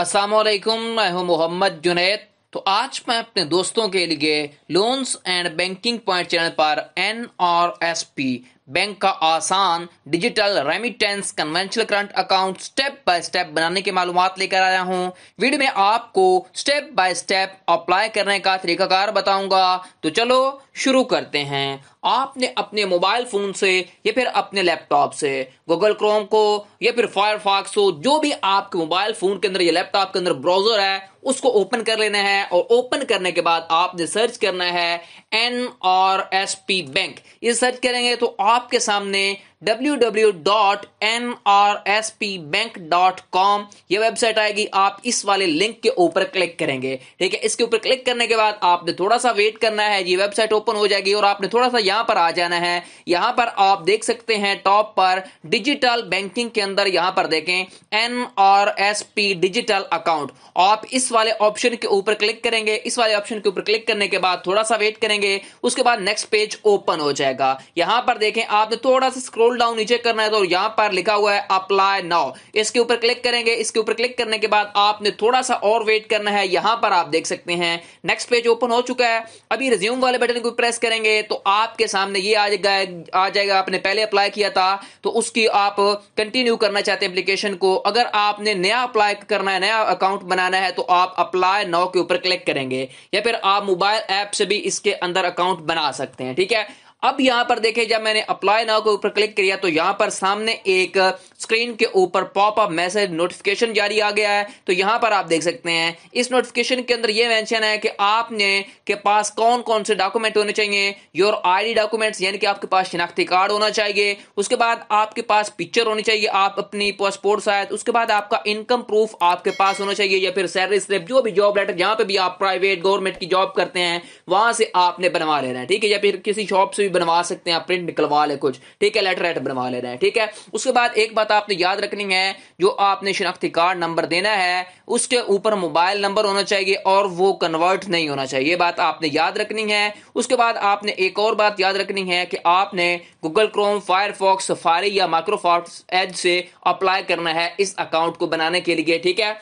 असलकुम मैं हूं मोहम्मद जुनेद तो आज मैं अपने दोस्तों के लिए loans and banking point channel पर N R S P bank का आसान digital remittance conventional current account step by step बनाने की मालूम लेकर आया हूं वीडियो में आपको स्टेप बाय स्टेप अप्लाई करने का तरीकाकार बताऊंगा तो चलो शुरू करते हैं आपने अपने मोबाइल फ़ोन से या फिर अपने लैपटॉप से गूगल क्रोम को या फिर फायरफॉक्स हो जो भी आपके मोबाइल फ़ोन के अंदर या लैपटॉप के अंदर ब्राउज़र है उसको ओपन कर लेना है और ओपन करने के बाद आपने सर्च करना है N R S P bank ये सर्च करेंगे तो आप आपके सामने www.nrspbank.com ये वेबसाइट आएगी आप इस वाले लिंक के ऊपर क्लिक करेंगे ठीक है इसके ऊपर क्लिक करने के बाद आपने थोड़ा सा वेट करना है ये वेबसाइट ओपन हो जाएगी और आपने थोड़ा सा यहां पर आ जाना है यहां पर आप देख सकते हैं टॉप पर डिजिटल बैंकिंग के अंदर यहां पर देखें N R S P digital account आप इस वाले ऑप्शन के ऊपर क्लिक करेंगे इस वाले ऑप्शन के ऊपर क्लिक करने के बाद थोड़ा सा वेट करेंगे उसके बाद नेक्स्ट पेज ओपन हो जाएगा यहां पर देखें आपने थोड़ा सा स्क्रोल स्क्रोल डाउन नीचे करना है तो यहां पर लिखा हुआ है अप्लाई नाउ इसके ऊपर क्लिक करेंगे इसके ऊपर क्लिक करने के बाद आपने थोड़ा सा और वेट करना है यहां पर आप देख सकते हैं नेक्स्ट पेज ओपन हो चुका है अभी रिज्यूम वाले बटन को प्रेस करेंगे तो आपके सामने ये आ जाएगा आ जाएगा आपने पहले अप्लाई किया था तो उसकी आप कंटिन्यू करना चाहते हैं एप्लीकेशन को अगर आपने नया अप्लाई करना है नया अकाउंट बनाना है तो आप अप्लाई नाउ के ऊपर क्लिक करेंगे या फिर आप मोबाइल ऐप से भी इसके अंदर अकाउंट बना सकते हैं ठीक है अब यहां पर देखें जब मैंने अप्लाई नाउ के ऊपर क्लिक किया तो यहां पर सामने एक स्क्रीन के ऊपर पॉपअप मैसेज नोटिफिकेशन जारी आ गया है तो यहां पर आप देख सकते हैं इस नोटिफिकेशन के अंदर यह मेंशन है कि आपने के पास कौन कौन से डॉक्यूमेंट होने चाहिए योर आईडी डॉक्यूमेंट्स यानी कि आपके पास शिनाख्ती कार्ड होना चाहिए उसके बाद आपके पास पिक्चर होनी चाहिए आप अपनी पासपोर्ट शायद उसके बाद आपका इनकम प्रूफ आपके पास होना चाहिए या फिर सैलरी स्लिप जो भी जॉब लेटर जहां पर भी आप प्राइवेट गवर्नमेंट की जॉब करते हैं वहां से आपने बनवा लेना है ठीक है या फिर किसी शॉप से भी बनवा सकते हैं प्रिंट निकलवा ले कुछ ठीक है लेटर हेड बनवा ले रहे हैं ठीक है उसके बाद एक बात आपने याद रखनी है जो आपने शिनाख्ती कार्ड नंबर देना है उसके ऊपर मोबाइल नंबर होना चाहिए और वो कन्वर्ट नहीं होना चाहिए ये बात आपने याद रखनी है उसके बाद आपने एक और बात याद रखनी है कि आपने गूगल क्रोम फायरफॉक्स सफारी या माइक्रोफॉक्स एज से अप्लाई करना है इस अकाउंट को बनाने के लिए ठीक है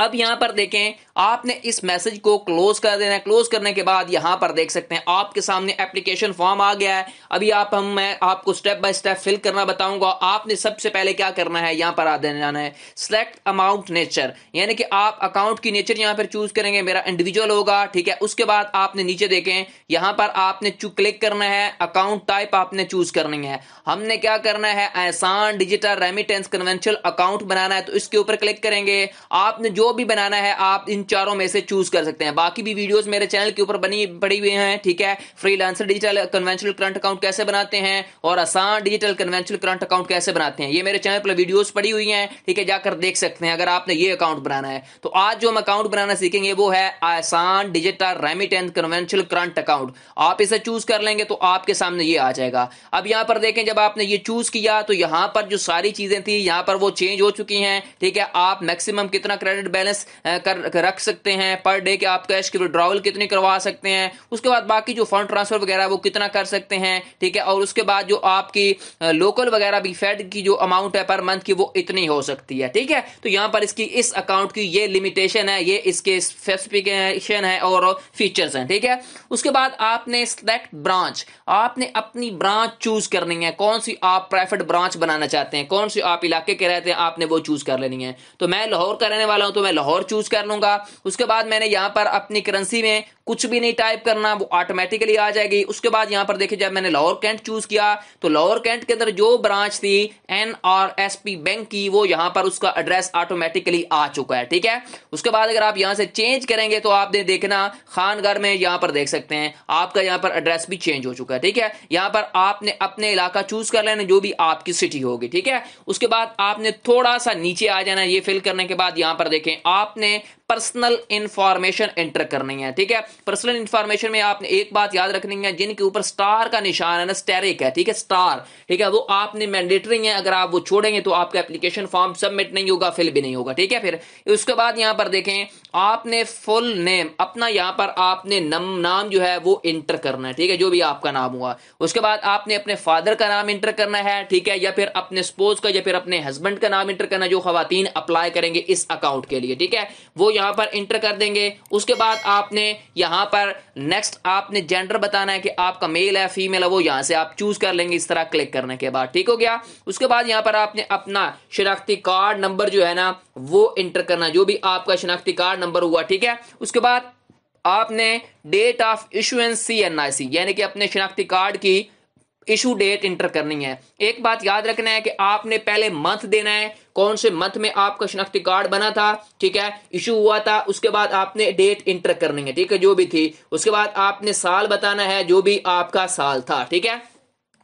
अब यहां पर देखें आपने इस मैसेज को क्लोज कर देना है क्लोज करने के बाद यहां पर देख सकते हैं आपके सामने एप्लीकेशन फॉर्म आ गया है अभी आप हम मैं आपको स्टेप बाय स्टेप फिल करना बताऊंगा आपने सबसे पहले क्या करना है यहां पर आ जाना है सिलेक्ट अमाउंट नेचर यानी कि आप अकाउंट की नेचर यहां पर चूज करेंगे मेरा इंडिविजुअल होगा ठीक है उसके बाद आपने नीचे देखें यहां पर आपने क्लिक करना है अकाउंट टाइप आपने चूज करनी है हमने क्या करना है एहसान डिजिटल रेमिटेंस कन्वेंशनल अकाउंट बनाना है तो इसके ऊपर क्लिक करेंगे आपने जो जो भी बनाना है आप इन चारों में से चूज कर सकते हैं बाकी भी वीडियोस मेरे चैनल के ऊपर बनी पड़ी हुई हैं ठीक है freelancer digital conventional current account कैसे बनाते हैं और आसान डिजिटल कन्वेंशनल करंट अकाउंट कैसे बनाते हैं ये मेरे चैनल पर वीडियोज पड़ी हुई है ठीक है जाकर देख सकते हैं अगर आपने ये अकाउंट बनाना है तो आज जो हम अकाउंट बनाना सीखेंगे वो है आसान digital remittance conventional current account आप इसे चूज कर लेंगे तो आपके सामने ये आ जाएगा अब यहां पर देखें जब आपने ये चूज किया तो यहां पर जो सारी चीजें थी यहां पर वो चेंज हो चुकी हैं ठीक है आप मैक्सिमम कितना क्रेडिट बैलेंस कर रख सकते हैं पर डे के आप कैश की विड्रॉवल कितनी करवा सकते हैं उसके बाद बाकी जो फंड ट्रांसफर वगैरह वो कितना कर सकते हैं ठीक है और उसके बाद जो आपकी लोकल वगैरह भी फेड की जो अमाउंट है पर मंथ की वो इतनी हो सकती है ठीक है तो यहाँ पर इसकी इस अकाउंट की ये लिमिटेशन है ये इसके स्पेसिफिकेशन है और फीचर्स हैं ठीक है उसके बाद आपने सेलेक्ट ब्रांच आपने अपनी ब्रांच चूज करनी है कौन सी आप प्राइवेट ब्रांच बनाना चाहते हैं कौन सी आप इलाके के रहते हैं आपने वो चूज कर लेनी है तो मैं लाहौर का रहने वाला हूं तो मैं लाहौर चूज कर लूंगा उसके बाद मैंने यहाँ पर अपनी करेंसी में कुछ भी नहीं टाइप करना वो ऑटोमेटिकली आ जाएगी उसके बाद यहाँ पर देखिए जब मैंने लाहौर कैंट चूज किया तो लाहौर कैंट के अंदर जो ब्रांच थी N R S P bank की वो यहाँ पर उसका एड्रेस ऑटोमेटिकली आ चुका है ठीक है उसके बाद अगर आप यहाँ से चेंज करेंगे तो आपने देखना खानगर में यहाँ पर देख सकते हैं आपका यहाँ पर एड्रेस भी चेंज हो चुका है ठीक है यहाँ पर आपने अपने इलाका चूज कर लेना जो भी आपकी सिटी होगी ठीक है उसके बाद आपने थोड़ा सा नीचे आ जाना ये फिल करने के बाद यहाँ पर देखें आपने पर्सनल इंफॉर्मेशन एंटर करनी है ठीक है पर्सनल इंफॉर्मेशन में आपने एक बात याद रखनी है जिनके ऊपर स्टार का निशान है ना स्टेरिक है ठीक है स्टार ठीक है वो आपने मैंडेटरी है अगर आप वो छोड़ेंगे तो आपका एप्लीकेशन फॉर्म सबमिट नहीं होगा फिल भी नहीं होगा ठीक है फिर उसके बाद यहां पर देखें आपने फुल नेम अपना यहां पर आपने नम नाम जो है वो इंटर करना है ठीक है जो भी आपका नाम हुआ उसके बाद आपने अपने फादर का नाम इंटर करना है ठीक है या फिर अपने स्पोज का या फिर अपने हस्बैंड का नाम इंटर करना जो खातन अप्लाई करेंगे इस अकाउंट के लिए ठीक है वो यहाँ यहाँ पर इंटर कर देंगे उसके बाद आपने यहाँ पर नेक्स्ट आपने जेंडर बताना है कि आपका मेल है फीमेल है वो यहाँ से आप चूज कर लेंगे इस तरह क्लिक करने के बाद ठीक हो गया उसके बाद यहाँ पर आपने अपना शिनाख्ती कार्ड नंबर जो है ना वो इंटर करना जो भी आपका शनाख्ती कार्ड नंबर हुआ ठीक है उसके बाद आपने date of issuance C N I C यानी कि अपने शिनाख्ती कार्ड की इशू डेट इंटर करनी है एक बात याद रखना है कि आपने पहले मंथ देना है कौन से मंथ में आपका शनाख्ती कार्ड बना था ठीक है इशू हुआ था उसके बाद आपने डेट इंटर करनी है ठीक है जो भी थी उसके बाद आपने साल बताना है जो भी आपका साल था ठीक है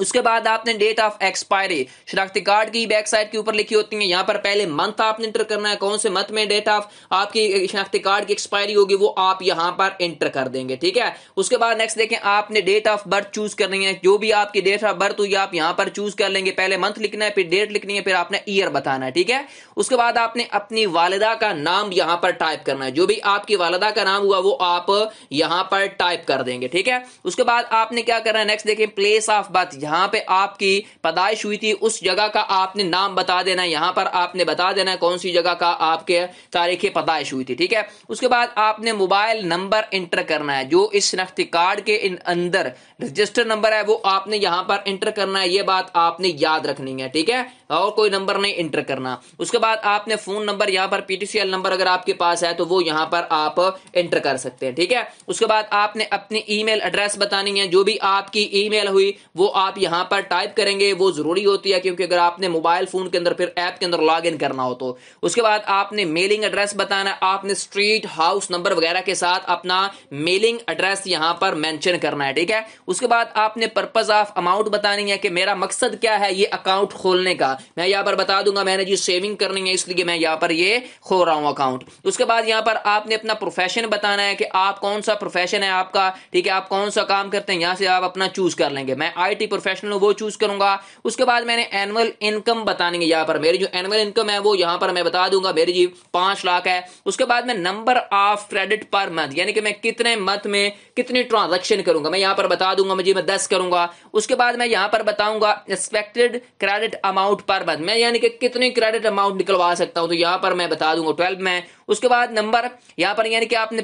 उसके बाद आपने डेट ऑफ एक्सपायरी शनाख्ती कार्ड की बैक साइड के ऊपर लिखी होती है यहाँ पर पहले मंथ आपने इंटर करना है कौन से मंथ में डेट ऑफ आपकी शनाख्ती कार्ड की एक्सपायरी होगी वो आप यहाँ पर इंटर कर देंगे ठीक है उसके बाद नेक्स्ट देखें आपने डेट ऑफ बर्थ चूज करनी है जो भी आपकी डेट ऑफ बर्थ हुई आप यहाँ पर चूज कर लेंगे पहले मंथ लिखना है फिर डेट लिखनी है फिर आपने ईयर बताना है ठीक है उसके बाद आपने अपनी वालदा का नाम यहाँ पर टाइप करना है जो भी आपकी वालदा का नाम हुआ वो आप यहाँ पर टाइप कर देंगे ठीक है उसके बाद आपने क्या करना है नेक्स्ट देखें प्लेस ऑफ बर्थ जहां पे आपकी पदाइश हुई थी उस जगह का आपने नाम बता देना है पर आपने बता देना है कौन सी जगह का आपके तारीख पदाइश हुई थी ठीक है उसके बाद आपने मोबाइल नंबर इंटर करना है जो इस शनाख्ती कार्ड के अंदर रजिस्टर नंबर है वो आपने यहां पर एंटर करना है ये बात आपने याद रखनी है ठीक है और कोई नंबर नहीं इंटर करना उसके बाद आपने फ़ोन नंबर यहां पर पीटीसीएल नंबर अगर आपके पास है तो वो यहां पर आप इंटर कर सकते हैं ठीक है उसके बाद आपने अपनी ईमेल एड्रेस बतानी है जो भी आपकी ईमेल हुई वो आप यहां पर टाइप करेंगे वो ज़रूरी होती है क्योंकि अगर आपने मोबाइल फ़ोन के अंदर फिर ऐप के अंदर लॉग इन करना हो तो उसके बाद आपने मेलिंग एड्रेस बताना आपने स्ट्रीट हाउस नंबर वगैरह के साथ अपना मेलिंग एड्रेस यहां पर मैंशन करना है ठीक है उसके बाद आपने पर्पज़ ऑफ अमाउंट बतानी है कि मेरा मकसद क्या है ये अकाउंट खोलने का मैं यहां पर बता दूंगा मैंने जी सेविंग करनी है इसलिए मैं यहां पर ये खो रहा हूं अकाउंट उसके बाद यहां पर आपने अपना प्रोफेशन बताना है कि आप कौन सा प्रोफेशन है आपका ठीक है आप कौन सा काम करते हैं यहां से आप अपना चूज कर लेंगे मैं आई प्रोफेशनल हूं वो चूज करूंगा उसके बाद मैंने एनुअल इनकम बतानी है यहां पर मेरी जो एनुअल इनकम है वो यहां पर मैं बता दूंगा मेरी जी पांच लाख है उसके बाद में number of credit per month यानी कि मैं कितने मंथ में कितनी ट्रांजेक्शन करूंगा मैं यहां पर बता दूंगा मुझे मैं दस करूंगा उसके बाद मैं यहां पर बताऊंगा expected credit amount per month मैं यानी कि कितनी क्रेडिट अमाउंट निकलवा सकता हूं तो यहां पर मैं बता दूंगा ट्वेल्व में उसके बाद नंबर यहां पर यानी कि आपने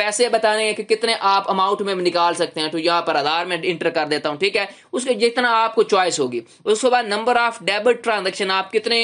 पैसे बताने हैं कि कितने आप अमाउंट में निकाल सकते हैं तो यहां पर आधार में इंटर कर देता हूं ठीक है उसके जितना आपको चॉइस होगी उसके बाद नंबर ऑफ डेबिट ट्रांजेक्शन आप कितने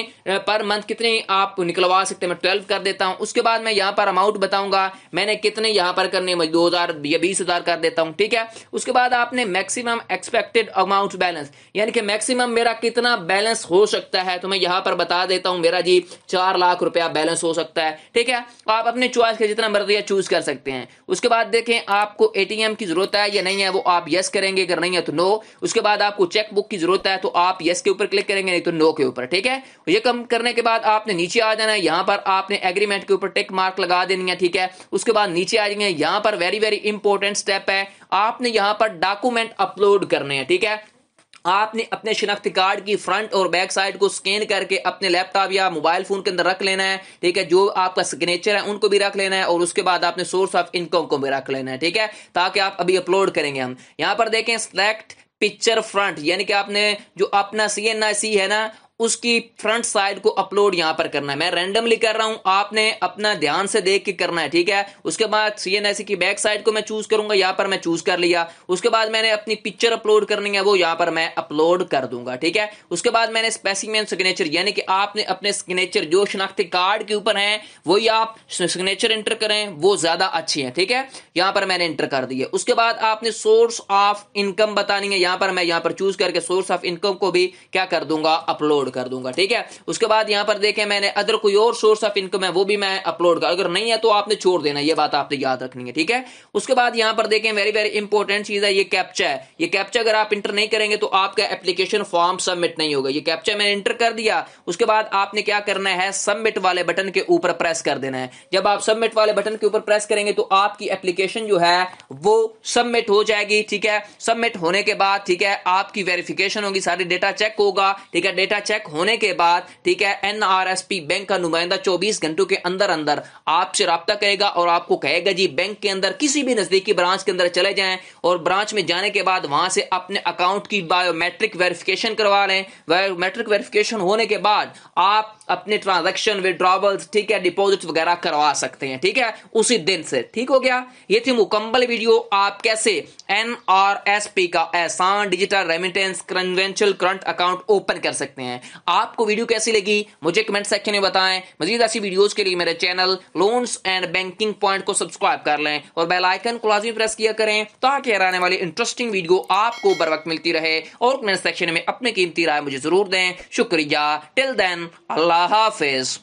पर मंथ कितने आप निकलवा सकते हैं मैं ट्वेल्व कर देता हूं उसके बाद मैं यहां पर अमाउंट बताऊंगा मैंने कितने यहां पर करने में दो हजार या बीस हजार कर देता हूं ठीक है उसके बाद आपने मैक्सिमम एक्सपेक्टेड अमाउंट बैलेंस यानी कि मैक्सिमम मेरा कितना बैलेंस हो सकता है तो मैं यहां पर बता देता हूं मेरा जी चार लाख रुपया बैलेंस हो सकता है ठीक है आप अपने चॉइस के जितना मर्जी है चूज कर सकते हैं उसके बाद देखें आपको एटीएम की जरूरत है या नहीं है वो आप यस करेंगे अगर नहीं है तो नो उसके बाद आपको चेक बुक की जरूरत है तो आप यस के ऊपर क्लिक करेंगे नहीं तो नो के ऊपर ठीक है ये कम करने के बाद आपने नीचे आ जाना है यहां पर आपने एग्रीमेंट के ऊपर टेक मार्क लगा देनी है ठीक है उसके बाद नीचे आ जाएंगे यहां पर वेरी वेरी इंपॉर्टेंट स्टेप है आपने यहां पर डॉक्यूमेंट अपलोड करने हैं ठीक है आपने अपने शिनाख्त कार्ड की फ्रंट और बैक साइड को स्कैन करके अपने लैपटॉप या मोबाइल फोन के अंदर रख लेना है ठीक है जो आपका सिग्नेचर है उनको भी रख लेना है और उसके बाद आपने सोर्स ऑफ इनकम को भी रख लेना है ठीक है ताकि आप अभी अपलोड करेंगे हम यहां पर देखें सेलेक्ट पिक्चर फ्रंट यानी कि आपने जो अपना सी एन आई सी है ना उसकी फ्रंट साइड को अपलोड यहां पर करना है मैं रेंडमली कर रहा हूं आपने अपना ध्यान से देख के करना है ठीक है उसके बाद सीएनएससी की बैक साइड को मैं चूज करूंगा यहां पर मैं चूज कर लिया उसके बाद मैंने अपनी पिक्चर अपलोड करनी है वो यहां पर मैं अपलोड कर दूंगा ठीक है उसके बाद मैंने स्पेसिमेन सिग्नेचर यानी कि आपने अपने सिग्नेचर जो शनाख्ती कार्ड के ऊपर है वही आप सिग्नेचर इंटर करें वो ज्यादा अच्छी है ठीक है यहां पर मैंने इंटर कर दिया उसके बाद आपने सोर्स ऑफ इनकम बतानी है यहां पर मैं यहां पर चूज करके सोर्स ऑफ इनकम को भी क्या कर दूंगा अपलोड कर दूंगा ठीक है उसके बाद यहाँ पर देखें मैंने अदर कोई और सोर्स ऑफ इनकम है वो भी मैं अपलोड कर अगर नहीं है तो आपने छोड़ देना ये बात आपने याद रखनी है ठीक है उसके बाद यहाँ पर देखें वेरी वेरी इंपॉर्टेंट चीज है ये कैप्चा है ये कैप्चा अगर आप इंटर नहीं करेंगे तो आपका एप्लीकेशन फॉर्म सबमिट नहीं होगा ये कैप्चा मैंने इंटर कर दिया उसके बाद आपने क्या करना है सबमिट वाले बटन के ऊपर प्रेस कर देना है जब आप सबमिट वाले बटन के ऊपर प्रेस करेंगे तो आपकी एप्लीकेशन जो है वो सबमिट हो जाएगी ठीक है सबमिट होने के बाद ठीक है आपकी वेरिफिकेशन होगी सारी डेटा चेक होगा ठीक है डेटा चेक होने के बाद ठीक है एनआरएसपी बैंक का नुमाइंदा 24 घंटों के अंदर अंदर आपसे रबता करेगा और आपको कहेगा जी बैंक के अंदर किसी भी नजदीकी ब्रांच के अंदर चले जाएं और ब्रांच में जाने के बाद वहां से अपने अकाउंट की बायोमेट्रिक वेरिफिकेशन करवा लें बायोमेट्रिक वेरिफिकेशन होने के बाद आप अपने ट्रांजेक्शन विद्रॉवल्स ठीक है डिपोजिट वगैरह करवा सकते हैं ठीक है उसी दिन से ठीक हो गया ये थी मुकम्मल वीडियो आप कैसे एन का एहसान digital remittance conventional current account open कर सकते हैं आपको वीडियो कैसी लगी मुझे कमेंट सेक्शन में बताएं मजीद ऐसी वीडियोस के लिए मेरे channel loans and banking point को सब्सक्राइब कर लें और बेल आइकन को लाजमी प्रेस किया करें ताकि आने वाली इंटरेस्टिंग वीडियो आपको बर वक्त मिलती रहे और कमेंट सेक्शन में अपने कीमती राय मुझे जरूर दें शुक्रिया टिल देन अल्लाह हाफिज़